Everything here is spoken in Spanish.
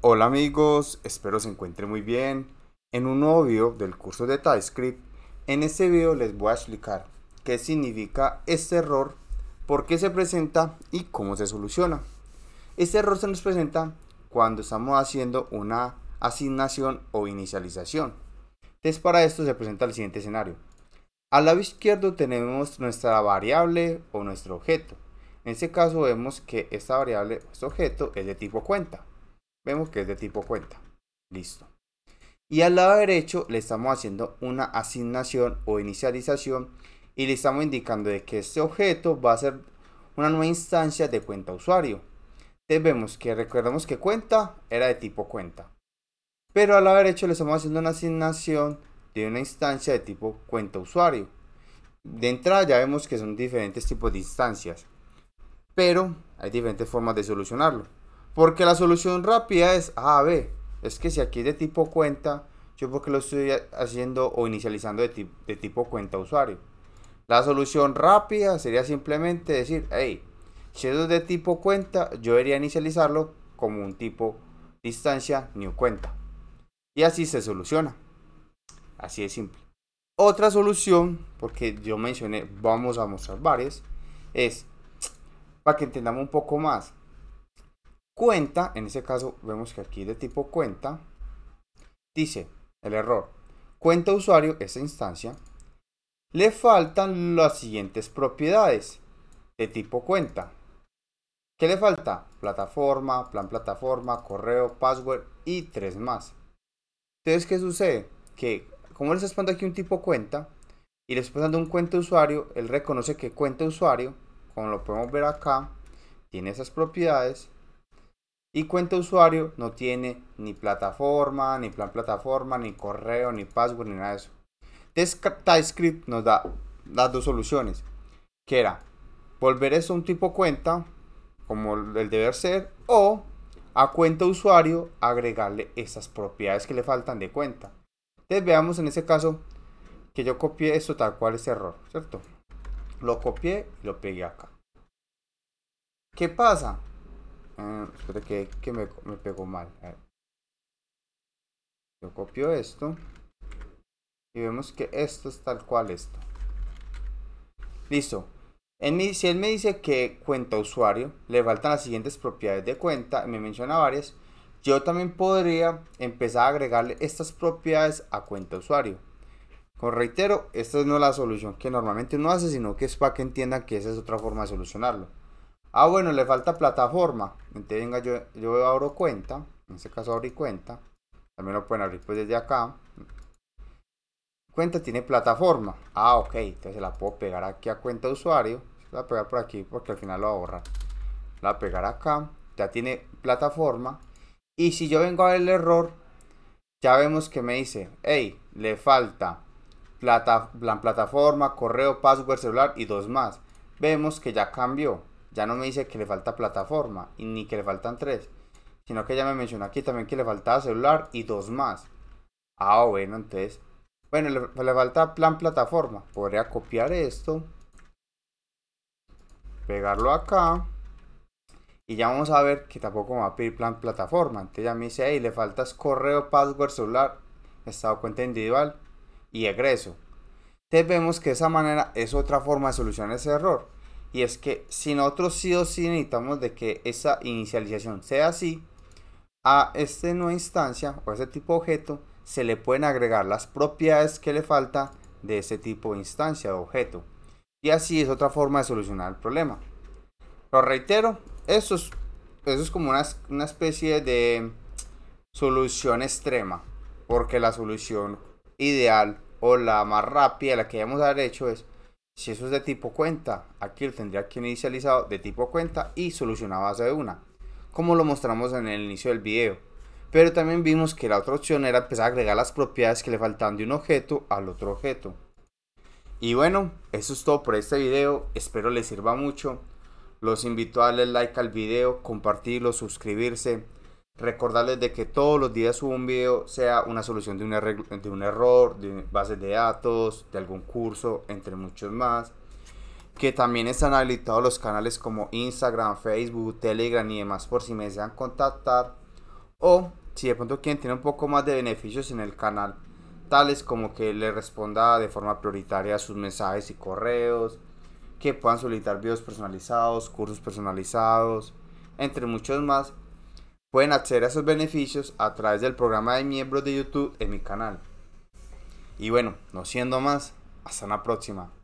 Hola amigos, espero se encuentren muy bien. En un nuevo video del curso de TypeScript, en este video les voy a explicar qué significa este error, por qué se presenta y cómo se soluciona. Este error se nos presenta cuando estamos haciendo una asignación o inicialización. Entonces para esto se presenta el siguiente escenario. Al lado izquierdo tenemos nuestra variable o nuestro objeto. En este caso vemos que esta variable o este objeto es de tipo cuenta. Vemos que es de tipo cuenta. Listo. Y al lado derecho le estamos haciendo una asignación o inicialización y le estamos indicando de que este objeto va a ser una nueva instancia de cuenta usuario. Entonces vemos que recordamos que cuenta era de tipo cuenta. Pero al lado derecho le estamos haciendo una asignación de una instancia de tipo cuenta usuario. De entrada ya vemos que son diferentes tipos de instancias. Pero hay diferentes formas de solucionarlo. Porque la solución rápida es, A, B, es que si aquí es de tipo cuenta, yo porque lo estoy haciendo o inicializando de, tipo cuenta usuario. La solución rápida sería simplemente decir, hey, si es de tipo cuenta, yo debería inicializarlo como un tipo distancia new cuenta. Y así se soluciona. Así de simple. Otra solución, porque yo mencioné, vamos a mostrar varias, es para que entendamos un poco más cuenta, en ese caso vemos que aquí de tipo cuenta, dice el error, cuenta usuario, esa instancia, le faltan las siguientes propiedades de tipo cuenta. ¿Qué le falta? Plataforma, plan plataforma, correo, password y tres más. Entonces, ¿qué sucede? Que como les expando aquí un tipo cuenta y les estoy dando un cuenta usuario, él reconoce que cuenta usuario, como lo podemos ver acá, tiene esas propiedades y cuenta usuario no tiene ni plataforma, ni plan plataforma, ni correo, ni password, ni nada de eso. TypeScript nos da las dos soluciones, que era volver eso a un tipo cuenta, como el deber ser, o a cuenta usuario agregarle esas propiedades que le faltan de cuenta. Entonces veamos en ese caso que yo copié esto tal cual ese error, ¿cierto? Lo copié y lo pegué acá. ¿Qué pasa? Mm, espera que, me, me, pegó mal. Yo copio esto. Y vemos que esto es tal cual esto. Listo. si él me dice que cuenta usuario, le faltan las siguientes propiedades de cuenta, me menciona varias, yo también podría empezar a agregarle estas propiedades a cuenta usuario. Como reitero, esta no es la solución que normalmente uno hace, sino que es para que entiendan que esa es otra forma de solucionarlo. Ah, bueno, le falta plataforma. Entonces, venga, yo, yo abro cuenta. En este caso abrí cuenta. También lo pueden abrir pues desde acá. Cuenta tiene plataforma. Ah, ok. Entonces la puedo pegar aquí a cuenta usuario. La voy pegar por aquí porque al final lo va La voy a pegar acá. Ya tiene plataforma. Y si yo vengo a ver el error, ya vemos que me dice, hey, le falta plata, plan, plataforma, correo, password, celular y dos más. Vemos que ya cambió ya no me dice que le falta plataforma y ni que le faltan tres, sino que ya me mencionó aquí también que le faltaba celular y dos más. Ah, bueno, entonces, bueno, pues le, falta plan plataforma. Podría copiar esto, pegarlo acá. Y ya vamos a ver que tampoco me va a pedir plan plataforma. Entonces ya me dice, hey, le faltas correo, password, celular, estado de cuenta individual y egreso. Entonces vemos que esa manera es otra forma de solucionar ese error. Y es que si nosotros sí o sí necesitamos de que esa inicialización sea así, a esta nueva instancia o a ese tipo de objeto se le pueden agregar las propiedades que le falta de ese tipo de instancia o objeto. Y así es otra forma de solucionar el problema. Lo reitero, eso es, eso es como una, especie de solución extrema, porque la solución ideal o la más rápida, la que haber hecho es si eso es de tipo cuenta, aquí lo tendría que inicializado de tipo cuenta y solucionar a base de una, como lo mostramos en el inicio del video. Pero también vimos que la otra opción era empezar pues, a agregar las propiedades que le faltan de un objeto al otro objeto. Y bueno, eso es todo por este video, espero les sirva mucho. Los invito a darle like al video, compartirlo, suscribirse recordarles de que todos los días subo un video, sea una solución de un, de un error, de bases de datos, de algún curso, entre muchos más. Que también están habilitados los canales como Instagram, Facebook, Telegram y demás por si me desean contactar. O si de pronto quieren tener un poco más de beneficios en el canal, tales como que le responda de forma prioritaria a sus mensajes y correos, que puedan solicitar videos personalizados, cursos personalizados, entre muchos más Pueden acceder a esos beneficios a través del programa de miembros de YouTube en mi canal. Y bueno, no siendo más, hasta la próxima.